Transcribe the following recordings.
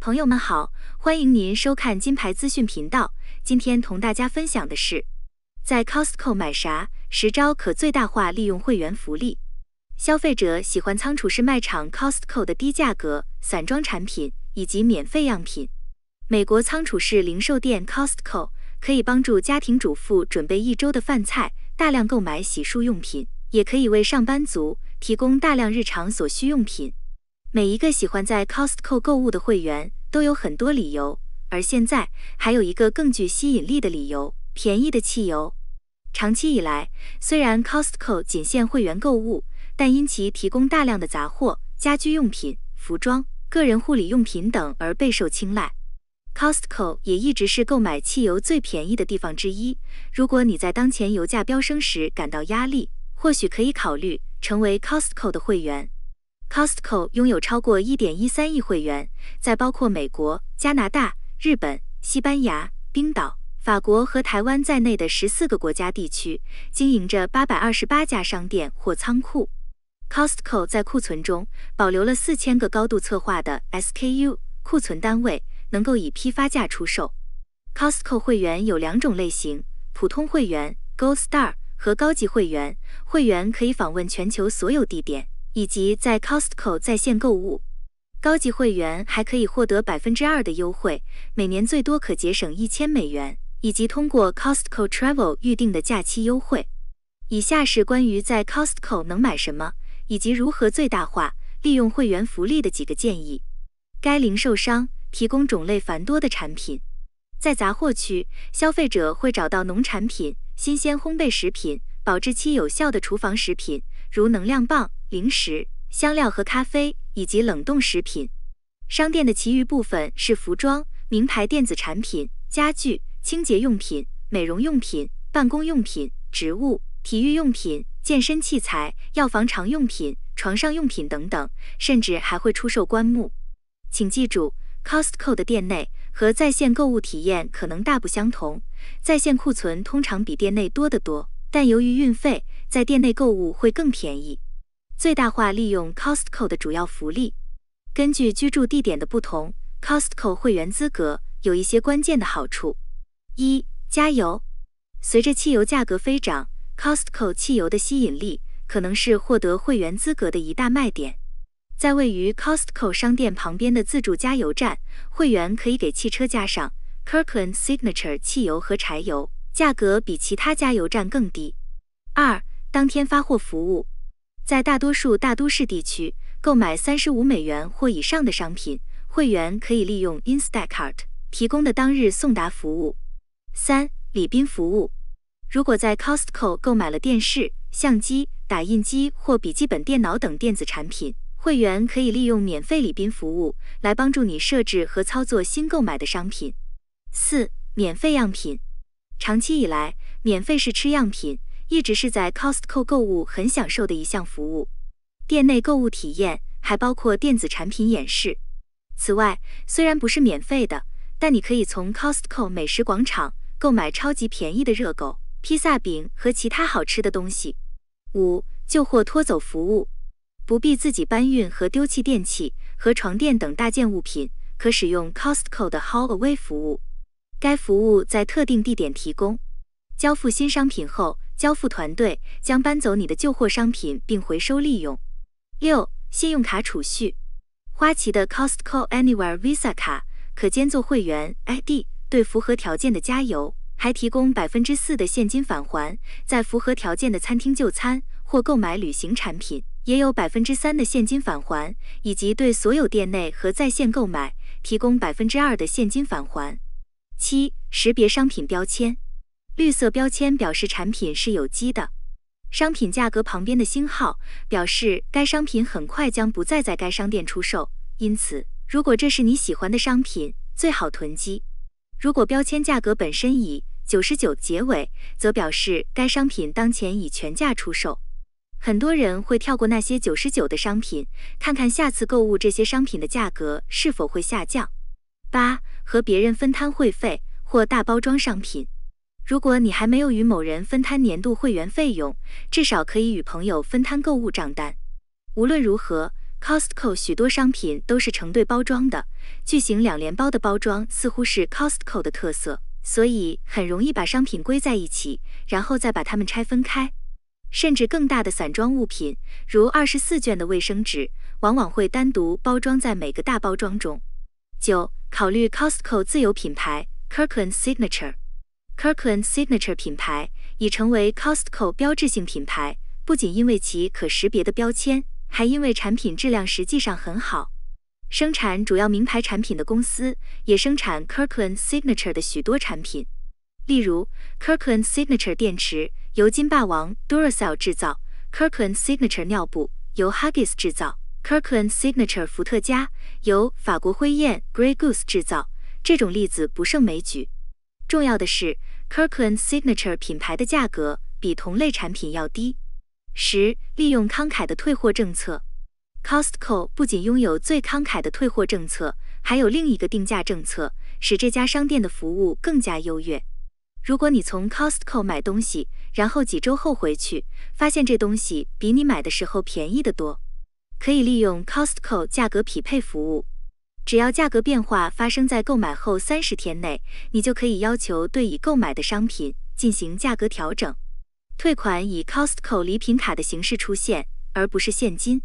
朋友们好，欢迎您收看金牌资讯频道。今天同大家分享的是，在 Costco 买啥，十招可最大化利用会员福利。消费者喜欢仓储式卖场 Costco 的低价格、散装产品以及免费样品。美国仓储式零售店 Costco 可以帮助家庭主妇准备一周的饭菜，大量购买洗漱用品，也可以为上班族。提供大量日常所需用品，每一个喜欢在 Costco 购物的会员都有很多理由，而现在还有一个更具吸引力的理由：便宜的汽油。长期以来，虽然 Costco 仅限会员购物，但因其提供大量的杂货、家居用品、服装、个人护理用品等而备受青睐。Costco 也一直是购买汽油最便宜的地方之一。如果你在当前油价飙升时感到压力，或许可以考虑成为 Costco 的会员。Costco 拥有超过1.13亿会员，在包括美国、加拿大、日本、西班牙、冰岛、法国和台湾在内的十四个国家地区，经营着828家商店或仓库。Costco 在库存中保留了4000个高度策划的 SKU 库存单位，能够以批发价出售。Costco 会员有两种类型：普通会员、Gold Star。和高级会员，会员可以访问全球所有地点以及在 Costco 在线购物。高级会员还可以获得百分之二的优惠，每年最多可节省一千美元，以及通过 Costco Travel 预定的假期优惠。以下是关于在 Costco 能买什么以及如何最大化利用会员福利的几个建议。该零售商提供种类繁多的产品，在杂货区，消费者会找到农产品。新鲜烘焙食品、保质期有效的厨房食品，如能量棒、零食、香料和咖啡，以及冷冻食品。商店的其余部分是服装、名牌电子产品、家具、清洁用品、美容用品、办公用品、植物、体育用品、健身器材、药房常用品、床上用品等等，甚至还会出售棺木。请记住，Costco 的店内。和在线购物体验可能大不相同。在线库存通常比店内多得多，但由于运费，在店内购物会更便宜。最大化利用 Costco 的主要福利。根据居住地点的不同，Costco 会员资格有一些关键的好处。一加油。随着汽油价格飞涨，Costco 汽油的吸引力可能是获得会员资格的一大卖点。在位于 Costco 商店旁边的自助加油站，会员可以给汽车加上 Kirkland Signature 汽油和柴油，价格比其他加油站更低。二，当天发货服务，在大多数大都市地区购买三十五美元或以上的商品，会员可以利用 Instacart 提供的当日送达服务。三，礼宾服务，如果在 Costco 购买了电视、相机、打印机或笔记本电脑等电子产品。会员可以利用免费礼宾服务来帮助你设置和操作新购买的商品。四、免费样品，长期以来，免费试吃样品一直是在 Costco 购物很享受的一项服务。店内购物体验还包括电子产品演示。此外，虽然不是免费的，但你可以从 Costco 美食广场购买超级便宜的热狗、披萨饼和其他好吃的东西。五、旧货拖走服务。不必自己搬运和丢弃电器和床垫等大件物品，可使用 Costco 的 haul away 服务。该服务在特定地点提供。交付新商品后，交付团队将搬走你的旧货商品并回收利用。六、信用卡储蓄，花旗的 Costco Anywhere Visa 卡可兼做会员 ID，对符合条件的加油还提供百分之四的现金返还，在符合条件的餐厅就餐或购买旅行产品。也有百分之三的现金返还，以及对所有店内和在线购买提供百分之二的现金返还。七、识别商品标签，绿色标签表示产品是有机的。商品价格旁边的星号表示该商品很快将不再在该商店出售，因此如果这是你喜欢的商品，最好囤积。如果标签价格本身以九十九结尾，则表示该商品当前已全价出售。很多人会跳过那些九十九的商品，看看下次购物这些商品的价格是否会下降。八和别人分摊会费或大包装商品。如果你还没有与某人分摊年度会员费用，至少可以与朋友分摊购物账单。无论如何，Costco 许多商品都是成对包装的，巨型两连包的包装似乎是 Costco 的特色，所以很容易把商品归在一起，然后再把它们拆分开。甚至更大的散装物品，如二十四卷的卫生纸，往往会单独包装在每个大包装中。九、考虑 Costco 自有品牌 Kirkland Signature。Kirkland Signature 品牌已成为 Costco 标志性品牌，不仅因为其可识别的标签，还因为产品质量实际上很好。生产主要名牌产品的公司也生产 Kirkland Signature 的许多产品，例如 Kirkland Signature 电池。由金霸王 Duracell 制造 Kirkland Signature 尿布，由 Huggies 制造 Kirkland Signature 伏特加，由法国灰雁 Grey Goose 制造。这种例子不胜枚举。重要的是，Kirkland Signature 品牌的价格比同类产品要低。十，利用慷慨的退货政策，Costco 不仅拥有最慷慨的退货政策，还有另一个定价政策，使这家商店的服务更加优越。如果你从 Costco 买东西，然后几周后回去，发现这东西比你买的时候便宜得多，可以利用 Costco 价格匹配服务。只要价格变化发生在购买后三十天内，你就可以要求对已购买的商品进行价格调整，退款以 Costco 礼品卡的形式出现，而不是现金。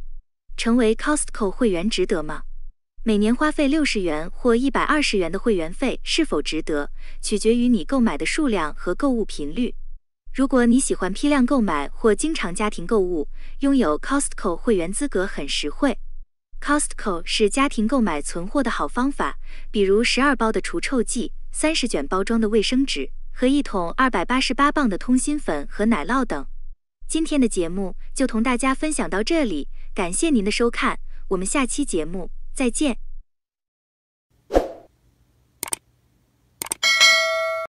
成为 Costco 会员值得吗？每年花费六十元或一百二十元的会员费是否值得，取决于你购买的数量和购物频率。如果你喜欢批量购买或经常家庭购物，拥有 Costco 会员资格很实惠。Costco 是家庭购买存货的好方法，比如十二包的除臭剂、三十卷包装的卫生纸和一桶二百八十八磅的通心粉和奶酪等。今天的节目就同大家分享到这里，感谢您的收看，我们下期节目。再见。